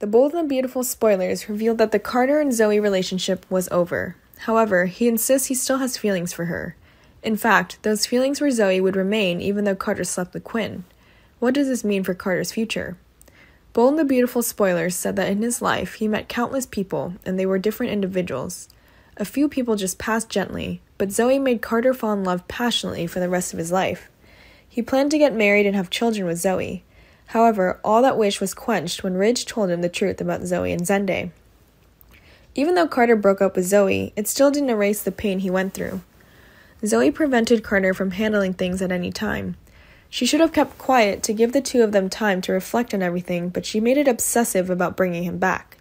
The Bold and Beautiful spoilers revealed that the Carter and Zoe relationship was over. However, he insists he still has feelings for her. In fact, those feelings for Zoe would remain even though Carter slept with Quinn. What does this mean for Carter's future? Bold and the Beautiful spoilers said that in his life he met countless people and they were different individuals. A few people just passed gently, but Zoe made Carter fall in love passionately for the rest of his life. He planned to get married and have children with Zoe. However, all that wish was quenched when Ridge told him the truth about Zoe and Zenday. Even though Carter broke up with Zoe, it still didn't erase the pain he went through. Zoe prevented Carter from handling things at any time. She should have kept quiet to give the two of them time to reflect on everything, but she made it obsessive about bringing him back.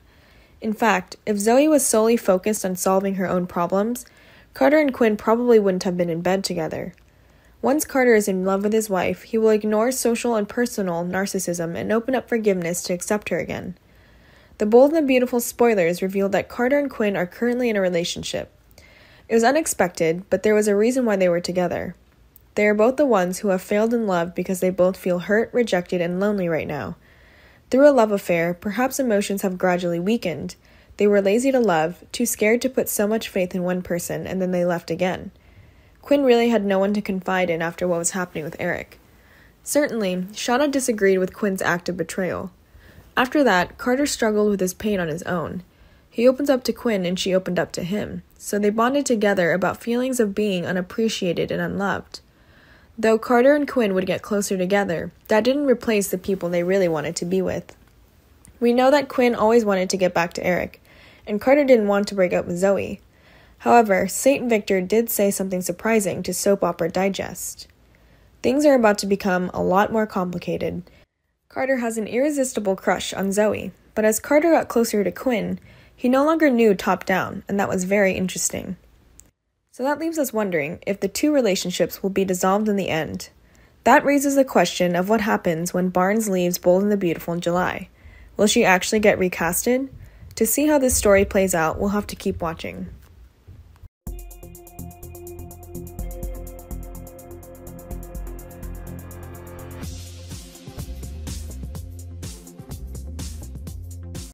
In fact, if Zoe was solely focused on solving her own problems, Carter and Quinn probably wouldn't have been in bed together. Once Carter is in love with his wife, he will ignore social and personal narcissism and open up forgiveness to accept her again. The Bold and the Beautiful spoilers revealed that Carter and Quinn are currently in a relationship. It was unexpected, but there was a reason why they were together. They are both the ones who have failed in love because they both feel hurt, rejected, and lonely right now. Through a love affair, perhaps emotions have gradually weakened. They were lazy to love, too scared to put so much faith in one person, and then they left again. Quinn really had no one to confide in after what was happening with Eric. Certainly, Shauna disagreed with Quinn's act of betrayal. After that, Carter struggled with his pain on his own. He opened up to Quinn and she opened up to him, so they bonded together about feelings of being unappreciated and unloved. Though Carter and Quinn would get closer together, that didn't replace the people they really wanted to be with. We know that Quinn always wanted to get back to Eric, and Carter didn't want to break up with Zoe. However, St. Victor did say something surprising to Soap Opera Digest. Things are about to become a lot more complicated. Carter has an irresistible crush on Zoe, but as Carter got closer to Quinn, he no longer knew top down, and that was very interesting. So that leaves us wondering if the two relationships will be dissolved in the end. That raises the question of what happens when Barnes leaves Bold and the Beautiful in July. Will she actually get recasted? To see how this story plays out, we'll have to keep watching.